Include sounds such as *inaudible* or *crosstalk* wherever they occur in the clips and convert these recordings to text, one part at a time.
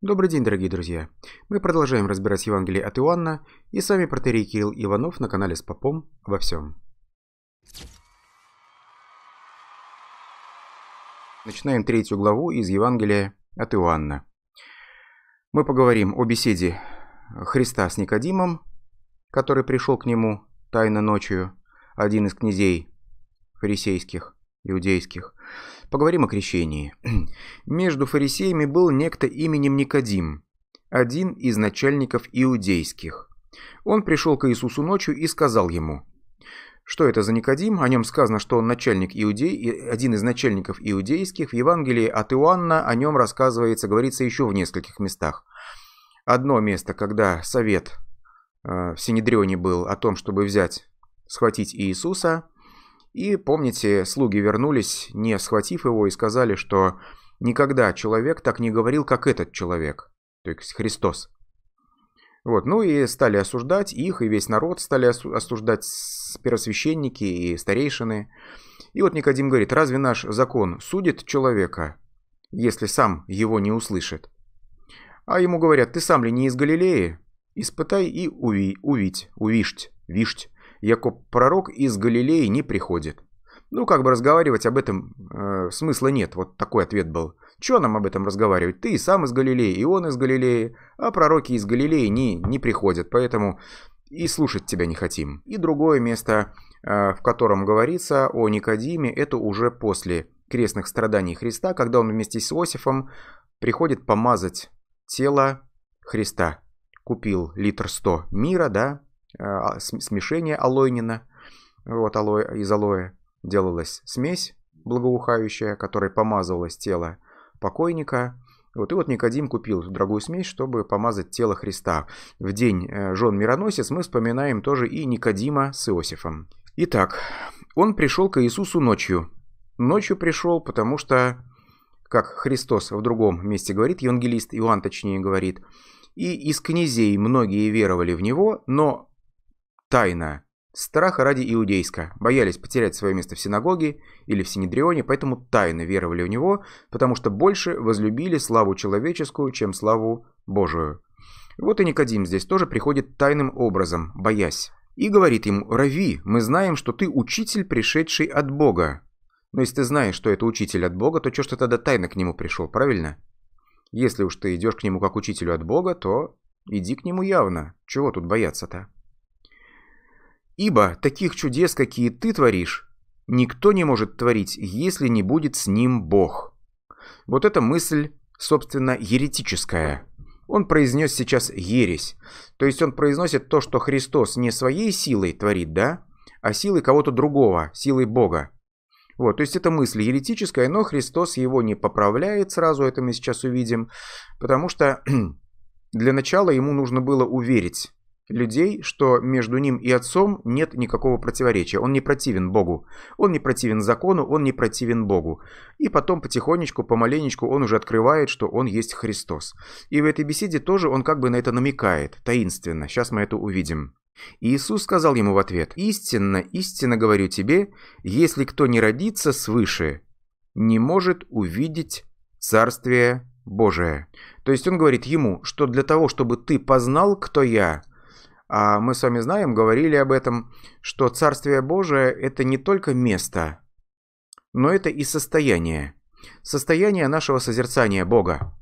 Добрый день, дорогие друзья! Мы продолжаем разбирать Евангелие от Иоанна, и с вами протерей Кирилл Иванов на канале с Попом обо всем. Начинаем третью главу из Евангелия от Иоанна. Мы поговорим о беседе Христа с Никодимом, который пришел к нему тайно ночью, один из князей фарисейских, иудейских, Поговорим о крещении. *clears throat* Между фарисеями был некто именем Никодим, один из начальников иудейских. Он пришел к Иисусу ночью и сказал ему, что это за Никодим? О нем сказано, что он начальник иудей, один из начальников иудейских. В Евангелии от Иоанна о нем рассказывается, говорится еще в нескольких местах. Одно место, когда совет э, в Синедрионе был о том, чтобы взять, схватить Иисуса – и помните, слуги вернулись, не схватив его, и сказали, что никогда человек так не говорил, как этот человек, то есть Христос. Вот, ну и стали осуждать их, и весь народ стали осуждать первосвященники и старейшины. И вот Никодим говорит, разве наш закон судит человека, если сам его не услышит? А ему говорят, ты сам ли не из Галилеи? Испытай и уви, увидь, увишть, вишть. Якоб Пророк из Галилеи не приходит. Ну, как бы разговаривать об этом э, смысла нет, вот такой ответ был. Че нам об этом разговаривать? Ты и сам из Галилеи, и он из Галилеи, а пророки из Галилеи не, не приходят, поэтому и слушать тебя не хотим. И другое место, э, в котором говорится о Никодиме, это уже после крестных страданий Христа, когда он вместе с Иосифом приходит помазать тело Христа. Купил литр сто мира, да, Э, а, смешение алойнина, вот алоэ, из алоэ делалась смесь благоухающая, которой помазывалось тело покойника. Вот, и вот Никодим купил эту дорогую смесь, чтобы помазать тело Христа. В день э, жен Мироносец мы вспоминаем тоже и Никодима с Иосифом. Итак, он пришел к Иисусу ночью. Ночью пришел, потому что, как Христос в другом месте говорит, евангелист Иоанн точнее говорит, и из князей многие веровали в него, но Тайна, Страха ради иудейска. Боялись потерять свое место в синагоге или в Синедрионе, поэтому тайно веровали в него, потому что больше возлюбили славу человеческую, чем славу Божию. Вот и Никодим здесь тоже приходит тайным образом, боясь. И говорит ему: «Рави, мы знаем, что ты учитель, пришедший от Бога». Но если ты знаешь, что это учитель от Бога, то что ж ты тогда тайно к нему пришел, правильно? Если уж ты идешь к нему как учителю от Бога, то иди к нему явно. Чего тут бояться-то? Ибо таких чудес, какие ты творишь, никто не может творить, если не будет с ним Бог. Вот эта мысль, собственно, еретическая. Он произнес сейчас ересь. То есть он произносит то, что Христос не своей силой творит, да? А силой кого-то другого, силой Бога. Вот, то есть это мысль еретическая, но Христос его не поправляет сразу, это мы сейчас увидим, потому что *clears throat* для начала ему нужно было уверить, людей, что между ним и отцом нет никакого противоречия. Он не противен Богу. Он не противен закону, он не противен Богу. И потом потихонечку, помаленечку он уже открывает, что он есть Христос. И в этой беседе тоже он как бы на это намекает, таинственно. Сейчас мы это увидим. Иисус сказал ему в ответ, «Истинно, истинно говорю тебе, если кто не родится свыше, не может увидеть Царствие Божие». То есть он говорит ему, что для того, чтобы ты познал, кто я, а мы с вами знаем, говорили об этом, что Царствие Божие – это не только место, но это и состояние. Состояние нашего созерцания Бога.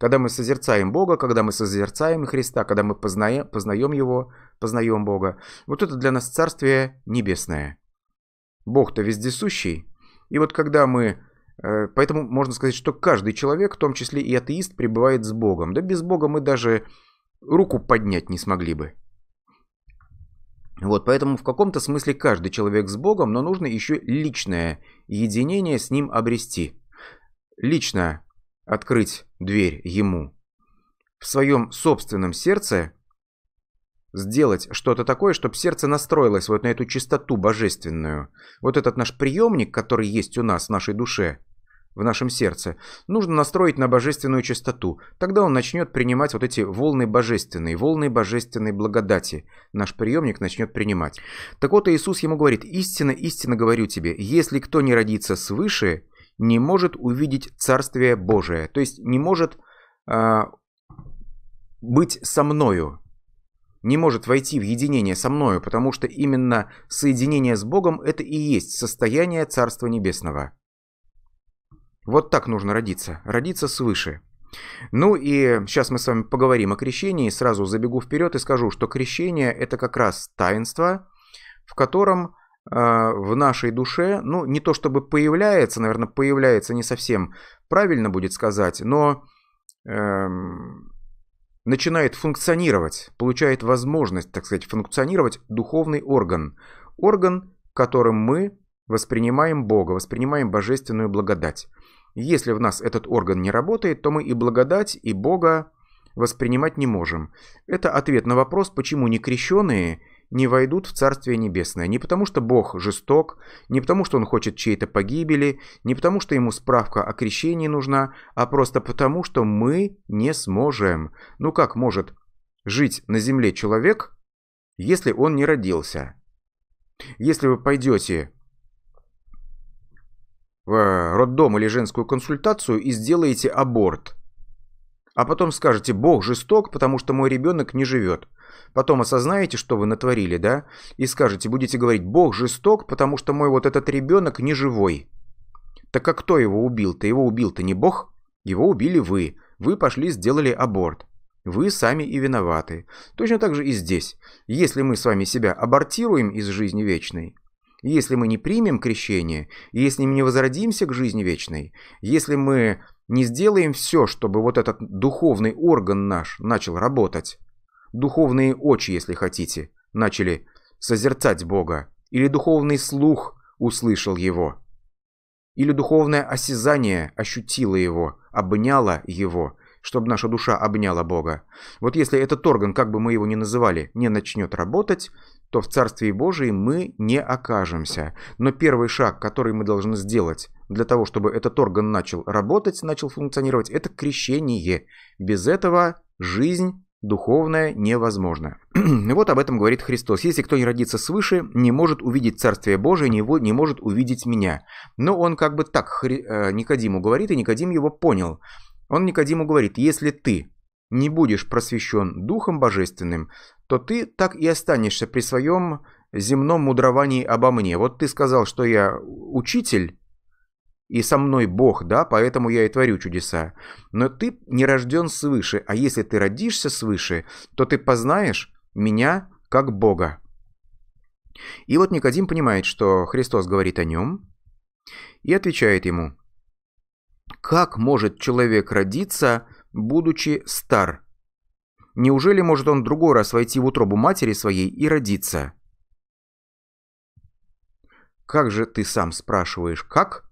Когда мы созерцаем Бога, когда мы созерцаем Христа, когда мы познаем, познаем Его, познаем Бога. Вот это для нас Царствие Небесное. Бог-то вездесущий. И вот когда мы э, Поэтому можно сказать, что каждый человек, в том числе и атеист, пребывает с Богом. Да без Бога мы даже руку поднять не смогли бы. Вот, поэтому в каком-то смысле каждый человек с Богом, но нужно еще личное единение с Ним обрести. Лично открыть дверь Ему. В своем собственном сердце сделать что-то такое, чтобы сердце настроилось вот на эту чистоту божественную. Вот этот наш приемник, который есть у нас в нашей душе – в нашем сердце, нужно настроить на божественную частоту. Тогда он начнет принимать вот эти волны божественные, волны божественной благодати. Наш приемник начнет принимать. Так вот Иисус ему говорит, истинно, истинно говорю тебе, если кто не родится свыше, не может увидеть Царствие Божие. То есть не может э, быть со мною, не может войти в единение со мною, потому что именно соединение с Богом это и есть состояние Царства Небесного. Вот так нужно родиться, родиться свыше. Ну и сейчас мы с вами поговорим о крещении. Сразу забегу вперед и скажу, что крещение это как раз таинство, в котором э, в нашей душе, ну не то чтобы появляется, наверное, появляется не совсем правильно будет сказать, но э, начинает функционировать, получает возможность, так сказать, функционировать духовный орган. Орган, которым мы воспринимаем Бога, воспринимаем божественную благодать. Если в нас этот орган не работает, то мы и благодать, и Бога воспринимать не можем. Это ответ на вопрос, почему некрещенные не войдут в Царствие Небесное. Не потому, что Бог жесток, не потому, что Он хочет чьей-то погибели, не потому, что Ему справка о крещении нужна, а просто потому, что мы не сможем. Ну как может жить на земле человек, если он не родился? Если вы пойдете в э, роддом или женскую консультацию и сделаете аборт. А потом скажете, Бог жесток, потому что мой ребенок не живет. Потом осознаете, что вы натворили, да? И скажете, будете говорить, Бог жесток, потому что мой вот этот ребенок не живой. Так как кто его убил-то? Его убил-то не Бог, его убили вы. Вы пошли, сделали аборт. Вы сами и виноваты. Точно так же и здесь. Если мы с вами себя абортируем из жизни вечной, если мы не примем крещение, если мы не возродимся к жизни вечной, если мы не сделаем все, чтобы вот этот духовный орган наш начал работать, духовные очи, если хотите, начали созерцать Бога, или духовный слух услышал Его, или духовное осязание ощутило Его, обняло Его, чтобы наша душа обняла Бога. Вот если этот орган, как бы мы его ни называли, не начнет работать, то в Царстве Божьем мы не окажемся. Но первый шаг, который мы должны сделать для того, чтобы этот орган начал работать, начал функционировать, это крещение. Без этого жизнь духовное невозможно. *clears throat* вот об этом говорит Христос. Если кто не родится свыше, не может увидеть Царствие Божие, не, не может увидеть меня. Но он как бы так Хри... Э, Никодиму говорит, и Никодим его понял. Он Никодиму говорит, если ты не будешь просвещен Духом Божественным, то ты так и останешься при своем земном мудровании обо мне. Вот ты сказал, что я учитель, и со мной Бог, да, поэтому я и творю чудеса. Но ты не рожден свыше, а если ты родишься свыше, то ты познаешь меня как Бога. И вот Никодим понимает, что Христос говорит о нем, и отвечает ему, «Как может человек родиться, будучи стар. Неужели может он другой раз войти в утробу матери своей и родиться? Как же ты сам спрашиваешь, как?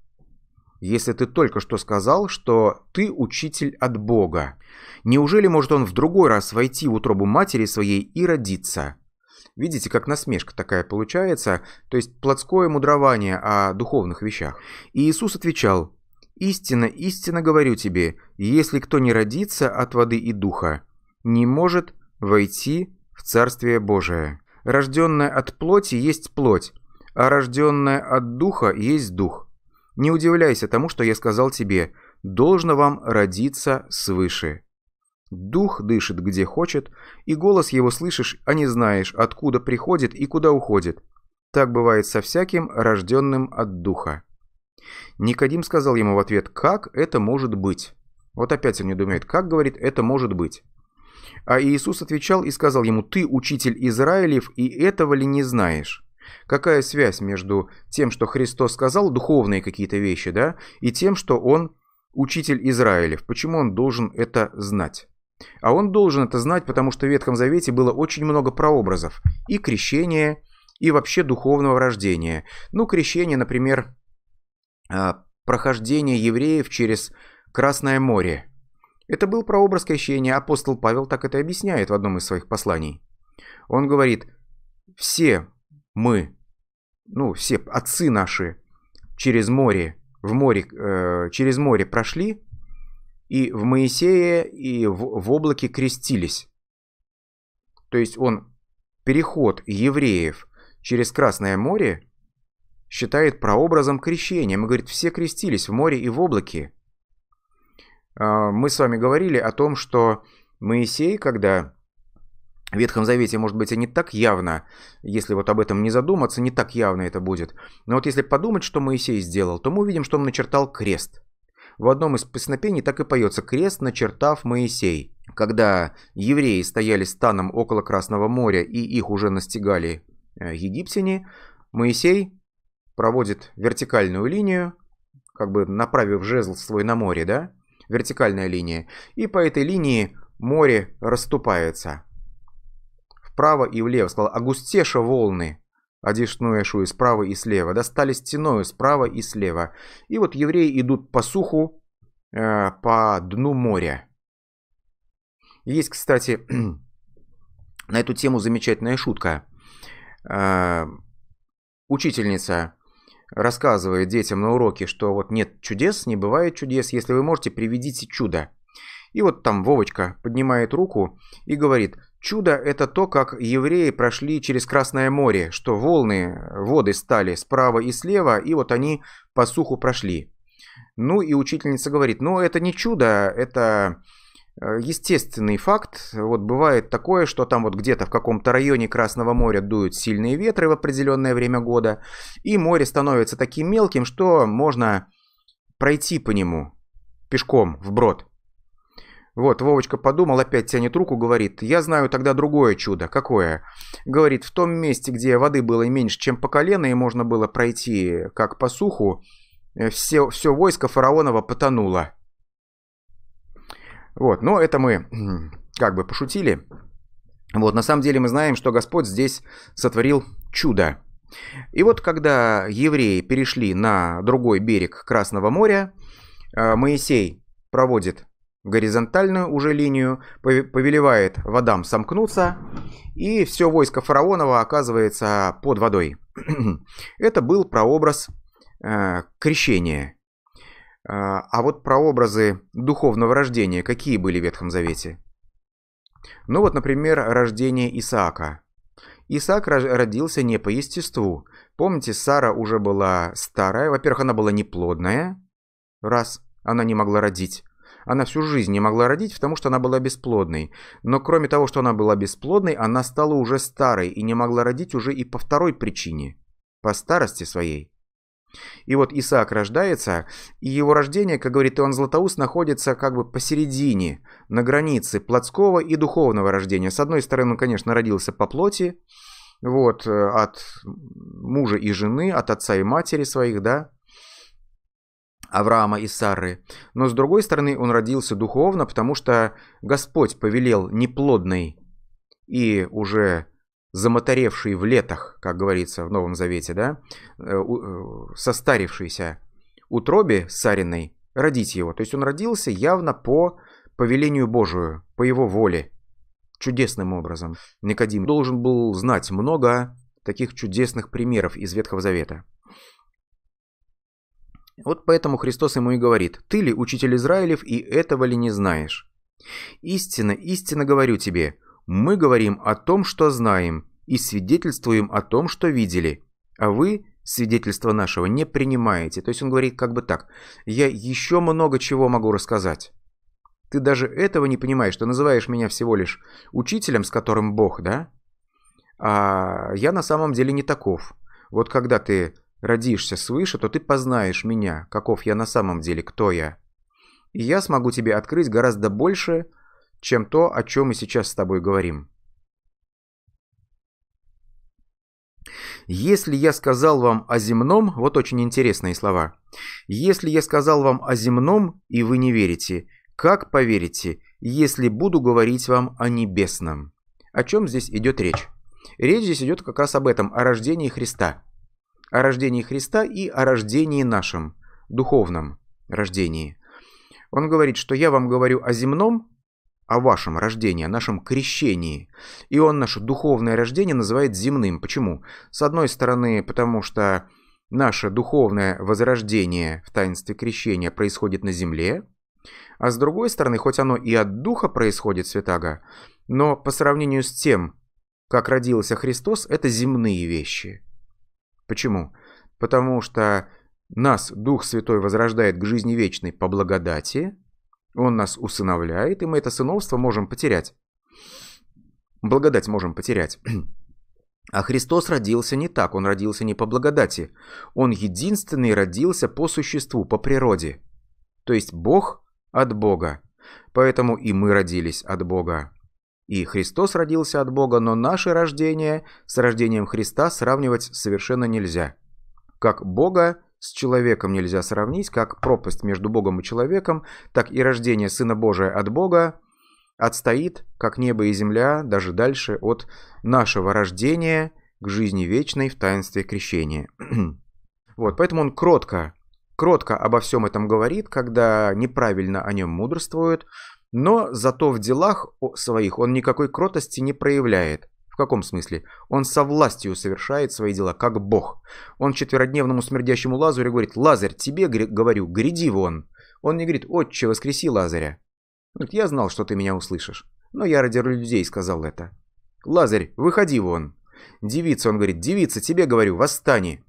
Если ты только что сказал, что ты учитель от Бога. Неужели может он в другой раз войти в утробу матери своей и родиться? Видите, как насмешка такая получается, то есть плотское мудрование о духовных вещах. И Иисус отвечал, Истинно, истинно говорю тебе, если кто не родится от воды и духа, не может войти в Царствие Божие. Рожденное от плоти есть плоть, а рожденное от духа есть дух. Не удивляйся тому, что я сказал тебе, должно вам родиться свыше. Дух дышит где хочет, и голос его слышишь, а не знаешь, откуда приходит и куда уходит. Так бывает со всяким, рожденным от духа. Никодим сказал ему в ответ, как это может быть? Вот опять он не думает, как, говорит, это может быть? А Иисус отвечал и сказал ему, ты учитель Израилев, и этого ли не знаешь? Какая связь между тем, что Христос сказал, духовные какие-то вещи, да, и тем, что он учитель Израилев? Почему он должен это знать? А он должен это знать, потому что в Ветхом Завете было очень много прообразов. И крещение, и вообще духовного рождения. Ну, крещение, например, а, прохождение евреев через Красное море. Это был прообраз крещения, апостол Павел так это объясняет в одном из своих посланий. Он говорит, все мы, ну все отцы наши через море, в море, э, через море прошли, и в Моисее и в, в облаке крестились. То есть он, переход евреев через Красное море считает прообразом крещения. Мы говорит, все крестились в море и в облаке. А, мы с вами говорили о том, что Моисей, когда в Ветхом Завете, может быть, и не так явно, если вот об этом не задуматься, не так явно это будет. Но вот если подумать, что Моисей сделал, то мы увидим, что он начертал крест. В одном из песнопений так и поется «Крест, начертав Моисей». Когда евреи стояли станом около Красного моря и их уже настигали э, египтяне, Моисей проводит вертикальную линию, как бы направив жезл свой на море, да? Вертикальная линия. И по этой линии море расступается. Вправо и влево. Сказал, агустеша волны, одишнуешу и справа и слева, да, стали стеною справа и слева. И вот евреи идут по суху, э, по дну моря. Есть, кстати, *clears throat* на эту тему замечательная шутка. Э, учительница рассказывает детям на уроке, что вот нет чудес, не бывает чудес, если вы можете, приведите чудо. И вот там Вовочка поднимает руку и говорит, чудо это то, как евреи прошли через Красное море, что волны, воды стали справа и слева, и вот они по суху прошли. Ну и учительница говорит, ну это не чудо, это Э, естественный факт. Вот бывает такое, что там вот где-то в каком-то районе Красного моря дуют сильные ветры в определенное время года, и море становится таким мелким, что можно пройти по нему пешком вброд. Вот, Вовочка подумал, опять тянет руку, говорит, я знаю тогда другое чудо. Какое? Говорит, в том месте, где воды было меньше, чем по колено, и можно было пройти как по суху, все, э, все войско фараонова потонуло. Вот, но это мы *clears throat* как бы пошутили. Вот, на самом деле мы знаем, что Господь здесь сотворил чудо. И вот когда евреи перешли на другой берег Красного моря, э, Моисей проводит горизонтальную уже линию, повелевает водам сомкнуться, и все войско фараонова оказывается под водой. *clears throat* Это был прообраз э, крещения а, а вот про образы духовного рождения какие были в Ветхом Завете? Ну вот, например, рождение Исаака. Исаак родился не по естеству. Помните, Сара уже была старая. Во-первых, она была неплодная. Раз, она не могла родить. Она всю жизнь не могла родить, потому что она была бесплодной. Но кроме того, что она была бесплодной, она стала уже старой и не могла родить уже и по второй причине. По старости своей. И вот Исаак рождается, и его рождение, как говорит Иоанн Златоуст, находится как бы посередине, на границе плотского и духовного рождения. С одной стороны, он, конечно, родился по плоти, вот, э, от мужа и жены, от отца и матери своих, да, Авраама и Сары. Но с другой стороны, он родился духовно, потому что Господь повелел неплодной и уже замоторевший в летах, как говорится в Новом Завете, да, э, э, состарившийся утробе Сариной, родить его. То есть он родился явно по повелению Божию, по его воле, чудесным образом. Никодим должен был знать много таких чудесных примеров из Ветхого Завета. Вот поэтому Христос ему и говорит, «Ты ли учитель Израилев, и этого ли не знаешь?» «Истинно, истинно говорю тебе, мы говорим о том, что знаем, и свидетельствуем о том, что видели. А вы свидетельство нашего не принимаете. То есть он говорит как бы так. Я еще много чего могу рассказать. Ты даже этого не понимаешь. Ты называешь меня всего лишь учителем, с которым Бог, да? А я на самом деле не таков. Вот когда ты родишься свыше, то ты познаешь меня, каков я на самом деле, кто я. И я смогу тебе открыть гораздо больше, чем то, о чем мы сейчас с тобой говорим. Если я сказал вам о земном, вот очень интересные слова. Если я сказал вам о земном, и вы не верите, как поверите, если буду говорить вам о небесном? О чем здесь идет речь? Речь здесь идет как раз об этом, о рождении Христа. О рождении Христа и о рождении нашем, духовном рождении. Он говорит, что я вам говорю о земном, о вашем рождении, о нашем крещении. И он наше духовное рождение называет земным. Почему? С одной стороны, потому что наше духовное возрождение в таинстве крещения происходит на земле, а с другой стороны, хоть оно и от духа происходит, святаго, но по сравнению с тем, как родился Христос, это земные вещи. Почему? Потому что нас Дух Святой возрождает к жизни вечной по благодати – он нас усыновляет, и мы это сыновство можем потерять. Благодать можем потерять. *clears throat* А Христос родился не так, он родился не по благодати. Он единственный родился по существу, по природе. То есть Бог от Бога. Поэтому и мы родились от Бога. И Христос родился от Бога, но наше рождение с рождением Христа сравнивать совершенно нельзя. Как Бога, с человеком нельзя сравнить, как пропасть между Богом и человеком, так и рождение Сына Божия от Бога отстоит, как небо и земля, даже дальше от нашего рождения к жизни вечной в таинстве крещения. *clears throat* вот, поэтому он кротко, кротко обо всем этом говорит, когда неправильно о нем мудрствуют, но зато в делах своих он никакой кротости не проявляет. В каком смысле? Он со властью совершает свои дела, как бог. Он четверодневному смердящему Лазарю говорит, «Лазарь, тебе, говорю, гряди вон». Он не говорит, «Отче, воскреси Лазаря». Говорит, «Я знал, что ты меня услышишь, но я ради людей сказал это». «Лазарь, выходи вон». «Девица», он говорит, «Девица, тебе, говорю, восстани».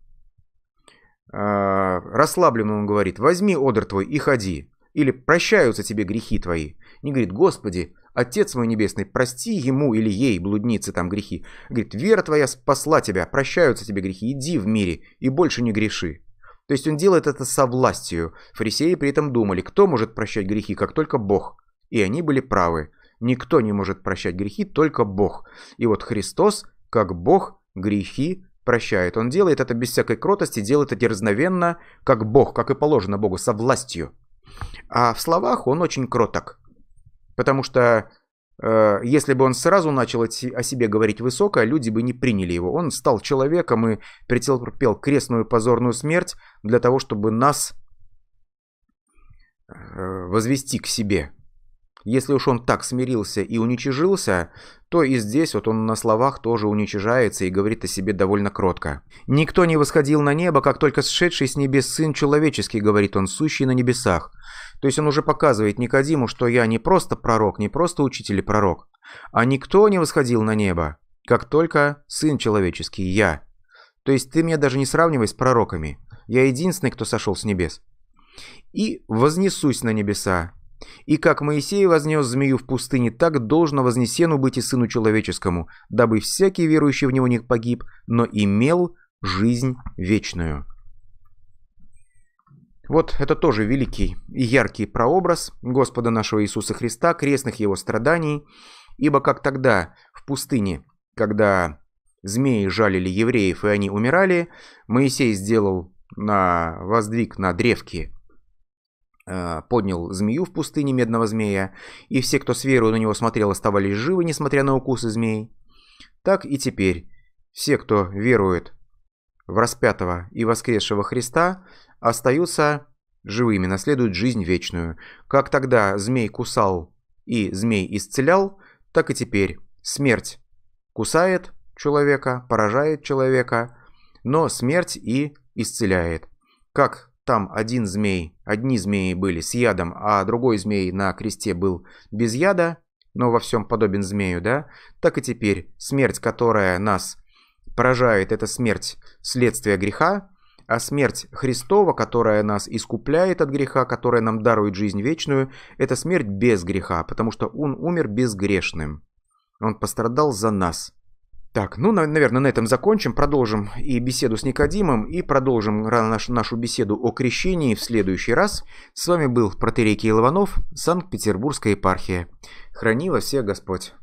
А, Расслабленно он говорит, «Возьми одр твой и ходи» или прощаются тебе грехи твои. Не говорит, Господи, Отец мой небесный, прости ему или ей, блудницы там грехи. Говорит, вера твоя спасла тебя, прощаются тебе грехи, иди в мире и больше не греши. То есть он делает это со властью. Фарисеи при этом думали, кто может прощать грехи, как только Бог. И они были правы. Никто не может прощать грехи, только Бог. И вот Христос, как Бог, грехи прощает. Он делает это без всякой кротости, делает это дерзновенно, как Бог, как и положено Богу, со властью. А в словах он очень кроток. Потому что э, если бы он сразу начал о себе говорить высоко, люди бы не приняли его. Он стал человеком и претерпел крестную позорную смерть для того, чтобы нас э, возвести к себе. Если уж он так смирился и уничижился, то и здесь вот он на словах тоже уничижается и говорит о себе довольно кротко. «Никто не восходил на небо, как только сшедший с небес Сын Человеческий, — говорит он, — сущий на небесах. То есть он уже показывает Никодиму, что я не просто пророк, не просто учитель и пророк, а никто не восходил на небо, как только Сын Человеческий, я. То есть ты меня даже не сравнивай с пророками. Я единственный, кто сошел с небес. И вознесусь на небеса. И как Моисей вознес змею в пустыне, так должно вознесену быть и Сыну Человеческому, дабы всякий верующий в Него не погиб, но имел жизнь вечную. Вот это тоже великий и яркий прообраз Господа нашего Иисуса Христа, крестных его страданий, ибо как тогда в пустыне, когда змеи жалили евреев и они умирали, Моисей сделал на воздвиг на древке э, поднял змею в пустыне медного змея, и все, кто с верою на него смотрел, оставались живы, несмотря на укусы змей. Так и теперь все, кто верует в распятого и воскресшего Христа, остаются живыми, наследуют жизнь вечную. Как тогда змей кусал и змей исцелял, так и теперь смерть кусает человека, поражает человека, но смерть и исцеляет. Как там один змей, одни змеи были с ядом, а другой змей на кресте был без яда, но во всем подобен змею, да? Так и теперь смерть, которая нас поражает эта смерть следствие греха, а смерть Христова, которая нас искупляет от греха, которая нам дарует жизнь вечную, это смерть без греха, потому что он умер безгрешным. Он пострадал за нас. Так, ну, наверное, на этом закончим. Продолжим и беседу с Никодимом, и продолжим наш, нашу беседу о крещении в следующий раз. С вами был протерей Киелованов, Санкт-Петербургская епархия. Храни вас всех Господь.